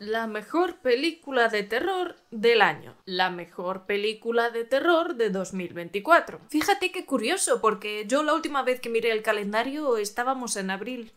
La mejor película de terror del año. La mejor película de terror de 2024. Fíjate qué curioso, porque yo la última vez que miré el calendario estábamos en abril.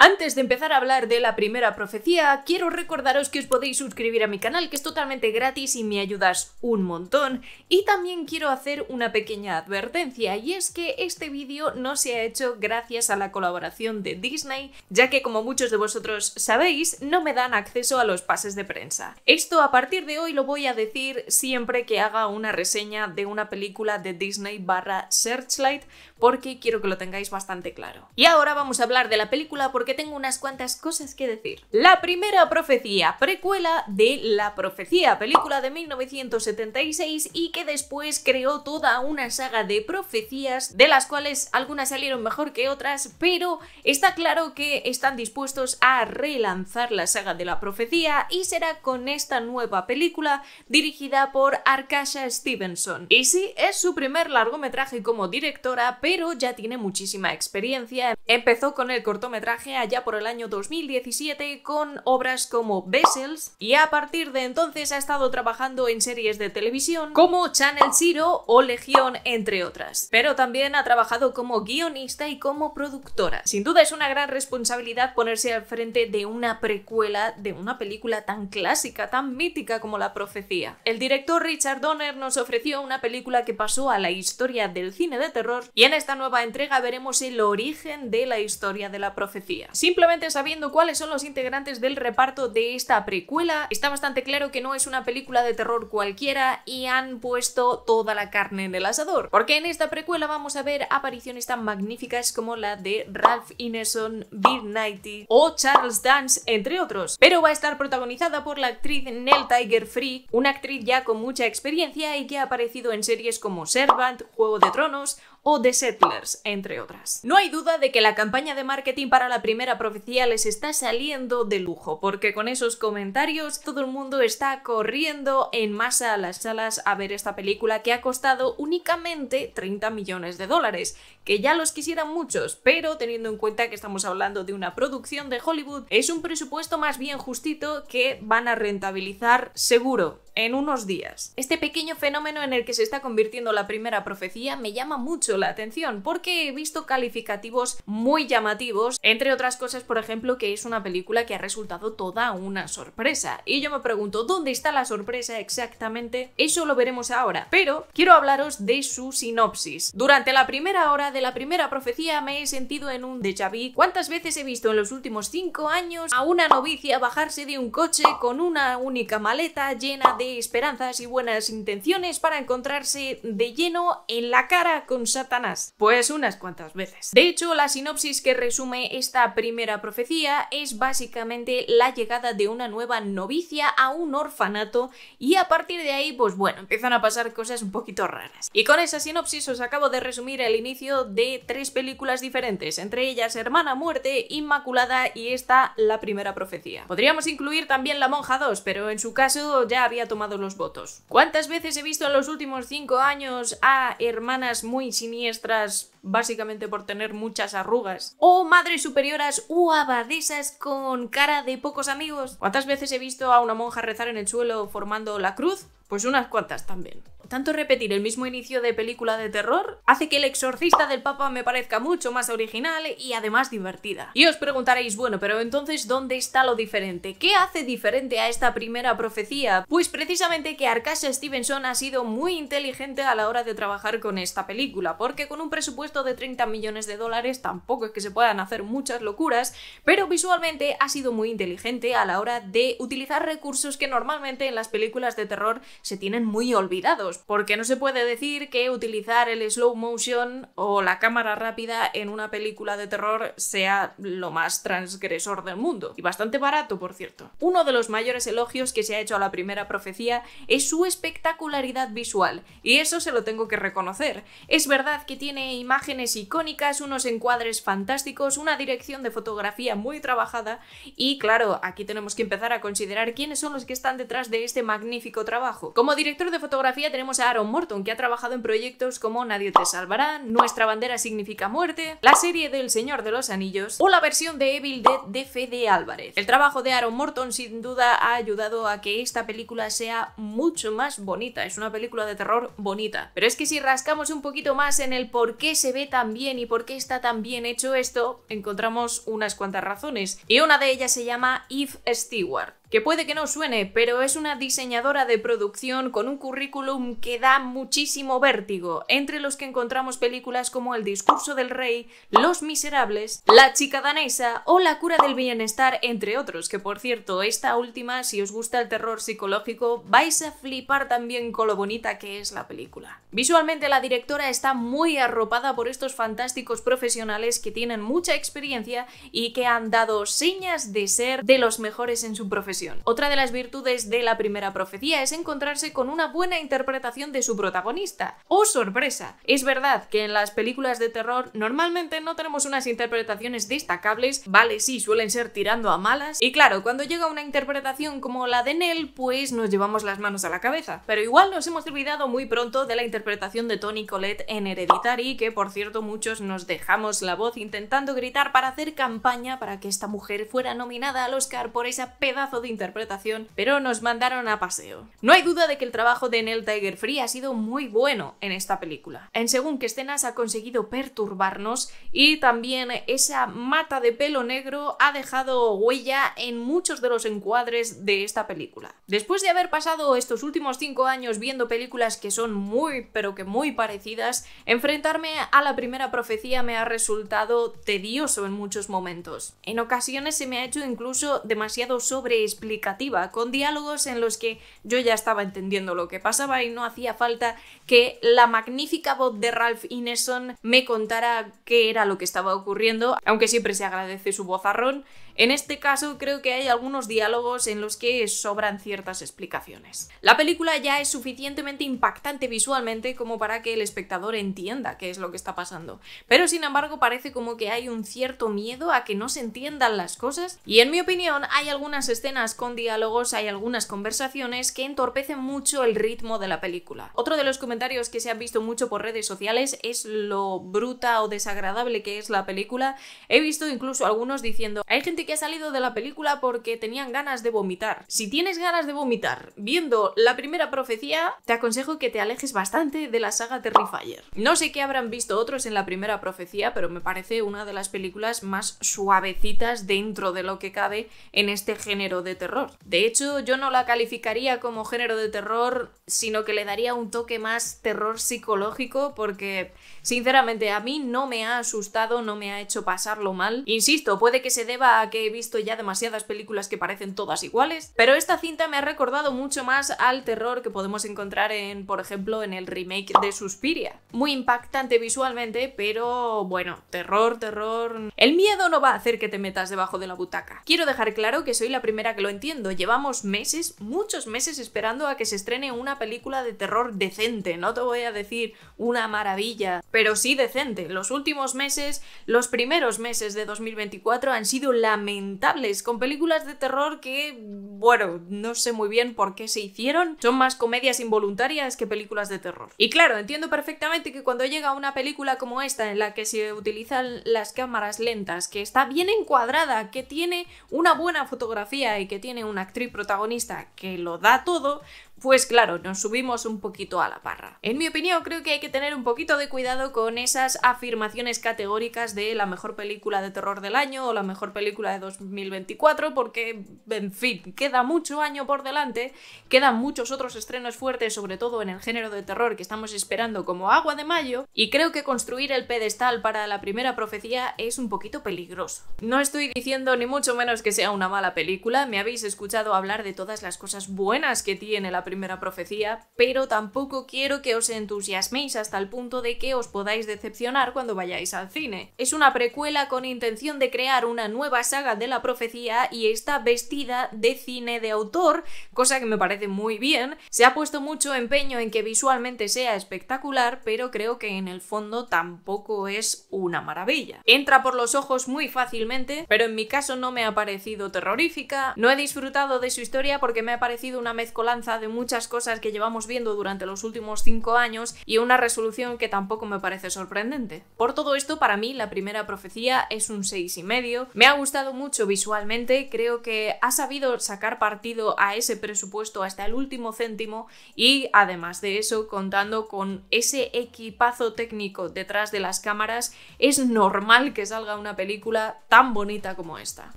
Antes de empezar a hablar de la primera profecía, quiero recordaros que os podéis suscribir a mi canal, que es totalmente gratis y me ayudas un montón. Y también quiero hacer una pequeña advertencia, y es que este vídeo no se ha hecho gracias a la colaboración de Disney, ya que como muchos de vosotros sabéis, no me dan acceso a los pases de prensa. Esto a partir de hoy lo voy a decir siempre que haga una reseña de una película de Disney barra Searchlight, porque quiero que lo tengáis bastante claro. Y ahora vamos a hablar de la película porque tengo unas cuantas cosas que decir. La primera profecía, precuela de La Profecía, película de 1976 y que después creó toda una saga de profecías, de las cuales algunas salieron mejor que otras, pero está claro que están dispuestos a relanzar la saga de La Profecía y será con esta nueva película dirigida por Arkasha Stevenson. Y sí, es su primer largometraje como directora, pero ya tiene muchísima experiencia. Empezó con el cortometraje ya por el año 2017 con obras como Vessels y a partir de entonces ha estado trabajando en series de televisión como Channel Zero o Legión entre otras. Pero también ha trabajado como guionista y como productora. Sin duda es una gran responsabilidad ponerse al frente de una precuela de una película tan clásica, tan mítica como La Profecía. El director Richard Donner nos ofreció una película que pasó a la historia del cine de terror y en esta nueva entrega veremos el origen de la historia de la profecía. Simplemente sabiendo cuáles son los integrantes del reparto de esta precuela, está bastante claro que no es una película de terror cualquiera y han puesto toda la carne en el asador. Porque en esta precuela vamos a ver apariciones tan magníficas como la de Ralph Ineson, Bill Nighty o Charles Dance, entre otros. Pero va a estar protagonizada por la actriz Nell Tiger Free, una actriz ya con mucha experiencia y que ha aparecido en series como Servant, Juego de Tronos o The Settlers, entre otras. No hay duda de que la campaña de marketing para la primera profecía les está saliendo de lujo, porque con esos comentarios todo el mundo está corriendo en masa a las salas a ver esta película que ha costado únicamente 30 millones de dólares, que ya los quisieran muchos, pero teniendo en cuenta que estamos hablando de una producción de Hollywood, es un presupuesto más bien justito que van a rentabilizar seguro en unos días. Este pequeño fenómeno en el que se está convirtiendo la primera profecía me llama mucho la atención porque he visto calificativos muy llamativos, entre otras cosas, por ejemplo, que es una película que ha resultado toda una sorpresa. Y yo me pregunto, ¿dónde está la sorpresa exactamente? Eso lo veremos ahora, pero quiero hablaros de su sinopsis. Durante la primera hora de la primera profecía me he sentido en un déjà vu. ¿Cuántas veces he visto en los últimos cinco años a una novicia bajarse de un coche con una única maleta llena de esperanzas y buenas intenciones para encontrarse de lleno en la cara con Satanás. Pues unas cuantas veces. De hecho, la sinopsis que resume esta primera profecía es básicamente la llegada de una nueva novicia a un orfanato y a partir de ahí, pues bueno, empiezan a pasar cosas un poquito raras. Y con esa sinopsis os acabo de resumir el inicio de tres películas diferentes, entre ellas Hermana Muerte, Inmaculada y esta, la primera profecía. Podríamos incluir también La Monja 2, pero en su caso ya había tomado los votos. ¿Cuántas veces he visto en los últimos cinco años a hermanas muy siniestras básicamente por tener muchas arrugas. O madres superioras u abadesas con cara de pocos amigos. ¿Cuántas veces he visto a una monja rezar en el suelo formando la cruz? Pues unas cuantas también tanto repetir el mismo inicio de película de terror hace que el exorcista del Papa me parezca mucho más original y además divertida. Y os preguntaréis, bueno, pero entonces ¿dónde está lo diferente? ¿Qué hace diferente a esta primera profecía? Pues precisamente que Arkasha Stevenson ha sido muy inteligente a la hora de trabajar con esta película, porque con un presupuesto de 30 millones de dólares tampoco es que se puedan hacer muchas locuras, pero visualmente ha sido muy inteligente a la hora de utilizar recursos que normalmente en las películas de terror se tienen muy olvidados pues, porque no se puede decir que utilizar el slow motion o la cámara rápida en una película de terror sea lo más transgresor del mundo, y bastante barato, por cierto. Uno de los mayores elogios que se ha hecho a la primera profecía es su espectacularidad visual, y eso se lo tengo que reconocer. Es verdad que tiene imágenes icónicas, unos encuadres fantásticos, una dirección de fotografía muy trabajada, y claro, aquí tenemos que empezar a considerar quiénes son los que están detrás de este magnífico trabajo. Como director de fotografía tenemos a Aaron Morton, que ha trabajado en proyectos como Nadie te salvará, Nuestra bandera significa muerte, la serie del Señor de los Anillos o la versión de Evil Dead de Fede Álvarez. El trabajo de Aaron Morton sin duda ha ayudado a que esta película sea mucho más bonita, es una película de terror bonita. Pero es que si rascamos un poquito más en el por qué se ve tan bien y por qué está tan bien hecho esto, encontramos unas cuantas razones. Y una de ellas se llama Eve Stewart que puede que no suene, pero es una diseñadora de producción con un currículum que da muchísimo vértigo, entre los que encontramos películas como El discurso del rey, Los miserables, La chica danesa o La cura del bienestar, entre otros, que por cierto, esta última, si os gusta el terror psicológico, vais a flipar también con lo bonita que es la película. Visualmente la directora está muy arropada por estos fantásticos profesionales que tienen mucha experiencia y que han dado señas de ser de los mejores en su profesión otra de las virtudes de la primera profecía es encontrarse con una buena interpretación de su protagonista. ¡Oh, sorpresa! Es verdad que en las películas de terror normalmente no tenemos unas interpretaciones destacables, vale, sí, suelen ser tirando a malas, y claro, cuando llega una interpretación como la de Nell, pues nos llevamos las manos a la cabeza. Pero igual nos hemos olvidado muy pronto de la interpretación de Tony Collette en Hereditary, que por cierto muchos nos dejamos la voz intentando gritar para hacer campaña para que esta mujer fuera nominada al Oscar por esa pedazo de interpretación, pero nos mandaron a paseo. No hay duda de que el trabajo de Nell Tiger Free ha sido muy bueno en esta película. En según qué escenas ha conseguido perturbarnos y también esa mata de pelo negro ha dejado huella en muchos de los encuadres de esta película. Después de haber pasado estos últimos cinco años viendo películas que son muy pero que muy parecidas, enfrentarme a la primera profecía me ha resultado tedioso en muchos momentos. En ocasiones se me ha hecho incluso demasiado sobre explicativa, con diálogos en los que yo ya estaba entendiendo lo que pasaba y no hacía falta que la magnífica voz de Ralph Ineson me contara qué era lo que estaba ocurriendo, aunque siempre se agradece su vozarrón. En este caso creo que hay algunos diálogos en los que sobran ciertas explicaciones. La película ya es suficientemente impactante visualmente como para que el espectador entienda qué es lo que está pasando, pero sin embargo parece como que hay un cierto miedo a que no se entiendan las cosas y en mi opinión hay algunas escenas con diálogos, hay algunas conversaciones que entorpecen mucho el ritmo de la película. Otro de los comentarios que se han visto mucho por redes sociales es lo bruta o desagradable que es la película. He visto incluso algunos diciendo, hay gente que ha salido de la película porque tenían ganas de vomitar. Si tienes ganas de vomitar viendo la primera profecía, te aconsejo que te alejes bastante de la saga Terrifier. No sé qué habrán visto otros en la primera profecía, pero me parece una de las películas más suavecitas dentro de lo que cabe en este género de terror. De hecho, yo no la calificaría como género de terror, sino que le daría un toque más terror psicológico porque, sinceramente, a mí no me ha asustado, no me ha hecho pasarlo mal. Insisto, puede que se deba a que he visto ya demasiadas películas que parecen todas iguales, pero esta cinta me ha recordado mucho más al terror que podemos encontrar en, por ejemplo, en el remake de Suspiria. Muy impactante visualmente, pero bueno, terror, terror... El miedo no va a hacer que te metas debajo de la butaca. Quiero dejar claro que soy la primera que lo entiendo, llevamos meses, muchos meses esperando a que se estrene una película de terror decente, no te voy a decir una maravilla, pero sí decente. Los últimos meses, los primeros meses de 2024 han sido la lamentables, con películas de terror que, bueno, no sé muy bien por qué se hicieron, son más comedias involuntarias que películas de terror. Y claro, entiendo perfectamente que cuando llega una película como esta en la que se utilizan las cámaras lentas, que está bien encuadrada, que tiene una buena fotografía y que tiene una actriz protagonista que lo da todo, pues claro, nos subimos un poquito a la parra. En mi opinión, creo que hay que tener un poquito de cuidado con esas afirmaciones categóricas de la mejor película de terror del año o la mejor película de 2024, porque, en fin, queda mucho año por delante, quedan muchos otros estrenos fuertes, sobre todo en el género de terror que estamos esperando como agua de mayo, y creo que construir el pedestal para la primera profecía es un poquito peligroso. No estoy diciendo ni mucho menos que sea una mala película, me habéis escuchado hablar de todas las cosas buenas que tiene la primera profecía, pero tampoco quiero que os entusiasméis hasta el punto de que os podáis decepcionar cuando vayáis al cine. Es una precuela con intención de crear una nueva saga de la profecía y está vestida de cine de autor, cosa que me parece muy bien. Se ha puesto mucho empeño en que visualmente sea espectacular, pero creo que en el fondo tampoco es una maravilla. Entra por los ojos muy fácilmente, pero en mi caso no me ha parecido terrorífica, no he disfrutado de su historia porque me ha parecido una mezcolanza de muchas cosas que llevamos viendo durante los últimos cinco años y una resolución que tampoco me parece sorprendente. Por todo esto, para mí, la primera profecía es un 6,5. Me ha gustado mucho visualmente, creo que ha sabido sacar partido a ese presupuesto hasta el último céntimo y además de eso, contando con ese equipazo técnico detrás de las cámaras, es normal que salga una película tan bonita como esta.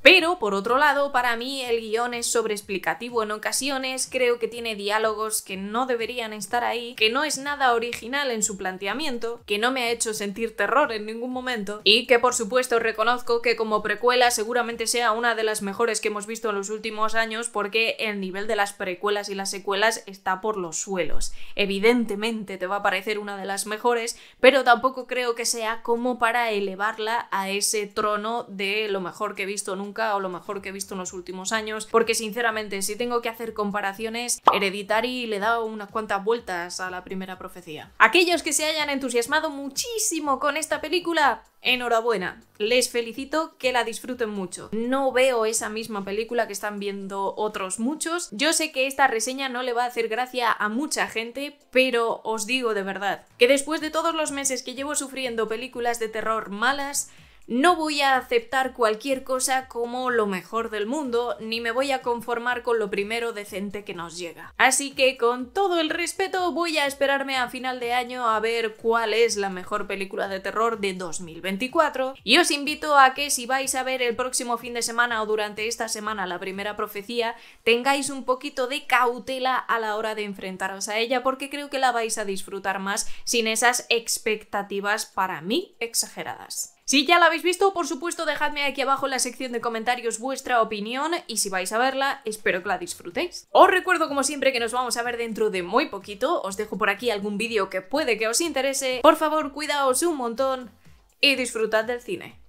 Pero, por otro lado, para mí el guión es sobreexplicativo en ocasiones, creo que tiene diálogos que no deberían estar ahí, que no es nada original en su planteamiento, que no me ha hecho sentir terror en ningún momento y que por supuesto reconozco que como precuela seguramente sea una de las mejores que hemos visto en los últimos años porque el nivel de las precuelas y las secuelas está por los suelos. Evidentemente te va a parecer una de las mejores, pero tampoco creo que sea como para elevarla a ese trono de lo mejor que he visto nunca o lo mejor que he visto en los últimos años, porque sinceramente si tengo que hacer comparaciones, y le da unas cuantas vueltas a la primera profecía. Aquellos que se hayan entusiasmado muchísimo con esta película, enhorabuena. Les felicito que la disfruten mucho. No veo esa misma película que están viendo otros muchos. Yo sé que esta reseña no le va a hacer gracia a mucha gente, pero os digo de verdad que después de todos los meses que llevo sufriendo películas de terror malas, no voy a aceptar cualquier cosa como lo mejor del mundo, ni me voy a conformar con lo primero decente que nos llega. Así que con todo el respeto voy a esperarme a final de año a ver cuál es la mejor película de terror de 2024 y os invito a que si vais a ver el próximo fin de semana o durante esta semana la primera profecía, tengáis un poquito de cautela a la hora de enfrentaros a ella porque creo que la vais a disfrutar más sin esas expectativas para mí exageradas. Si ya la habéis visto, por supuesto, dejadme aquí abajo en la sección de comentarios vuestra opinión y si vais a verla, espero que la disfrutéis. Os recuerdo, como siempre, que nos vamos a ver dentro de muy poquito. Os dejo por aquí algún vídeo que puede que os interese. Por favor, cuidaos un montón y disfrutad del cine.